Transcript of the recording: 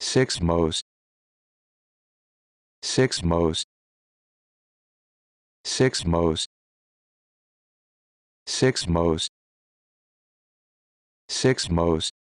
six most six most six most six most six most